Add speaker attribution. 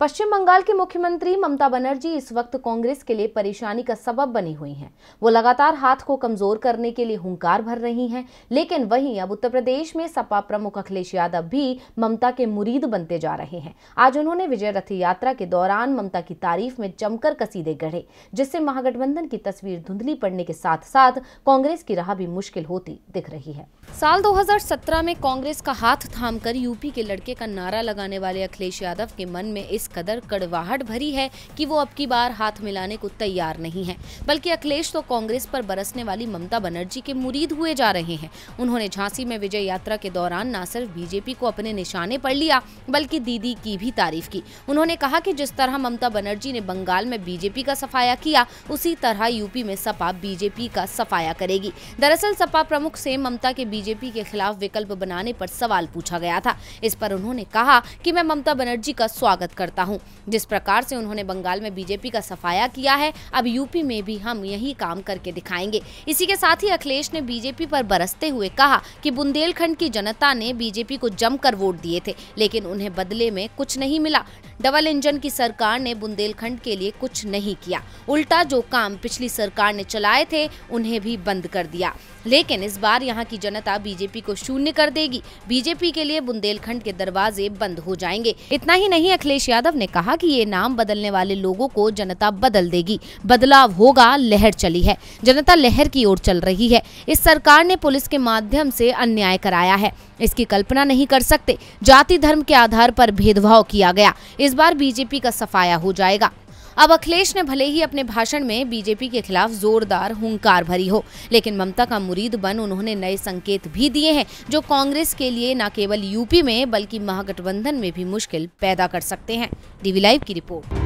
Speaker 1: पश्चिम बंगाल की मुख्यमंत्री ममता बनर्जी इस वक्त कांग्रेस के लिए परेशानी का सबब बनी हुई हैं। वो लगातार हाथ को कमजोर करने के लिए हुंकार भर रही हैं, लेकिन वहीं अब उत्तर प्रदेश में सपा प्रमुख अखिलेश यादव भी ममता के मुरीद बनते जा रहे हैं आज उन्होंने विजय रथ यात्रा के दौरान ममता की तारीफ में जमकर कसीदे गढ़े जिससे महागठबंधन की तस्वीर धुंधली पड़ने के साथ साथ कांग्रेस की राह भी मुश्किल होती दिख रही है साल 2017 में कांग्रेस का हाथ थाम यूपी के लड़के का नारा लगाने वाले अखिलेश यादव के मन में इस कदर कड़वाहट भरी है कि वो अब की बार हाथ मिलाने को तैयार नहीं है बल्कि अखिलेश तो कांग्रेस पर बरसने वाली ममता बनर्जी के मुरीद हुए जा रहे हैं उन्होंने झांसी में विजय यात्रा के दौरान न सिर्फ बीजेपी को अपने निशाने पर लिया बल्कि दीदी की भी तारीफ की उन्होंने कहा की जिस तरह ममता बनर्जी ने बंगाल में बीजेपी का सफाया किया उसी तरह यूपी में सपा बीजेपी का सफाया करेगी दरअसल सपा प्रमुख से ममता के बीजेपी के खिलाफ विकल्प बनाने पर सवाल पूछा गया था इस पर उन्होंने कहा कि मैं ममता बनर्जी का स्वागत करता करता हूं जिस प्रकार से उन्होंने बंगाल में बीजेपी का सफाया किया है अब यूपी में भी हम यही काम करके दिखाएंगे इसी के साथ ही अखिलेश ने बीजेपी पर बरसते हुए कहा कि बुंदेलखंड की जनता ने बीजेपी को जमकर वोट दिए थे लेकिन उन्हें बदले में कुछ नहीं मिला डबल इंजन की सरकार ने बुंदेलखंड के लिए कुछ नहीं किया उल्टा जो काम पिछली सरकार ने चलाए थे उन्हें भी बंद कर दिया लेकिन इस बार यहाँ की जनता बीजेपी को शून्य कर देगी बीजेपी के लिए बुंदेलखंड के दरवाजे बंद हो जाएंगे इतना ही नहीं अखिलेश यादव यादव ने कहा कि ये नाम बदलने वाले लोगों को जनता बदल देगी बदलाव होगा लहर चली है जनता लहर की ओर चल रही है इस सरकार ने पुलिस के माध्यम से अन्याय कराया है इसकी कल्पना नहीं कर सकते जाति धर्म के आधार पर भेदभाव किया गया इस बार बीजेपी का सफाया हो जाएगा अब अखिलेश ने भले ही अपने भाषण में बीजेपी के खिलाफ जोरदार हुंकार भरी हो लेकिन ममता का मुरीद बन उन्होंने नए संकेत भी दिए हैं जो कांग्रेस के लिए न केवल यूपी में बल्कि महागठबंधन में भी मुश्किल पैदा कर सकते हैं डीवी लाइव की रिपोर्ट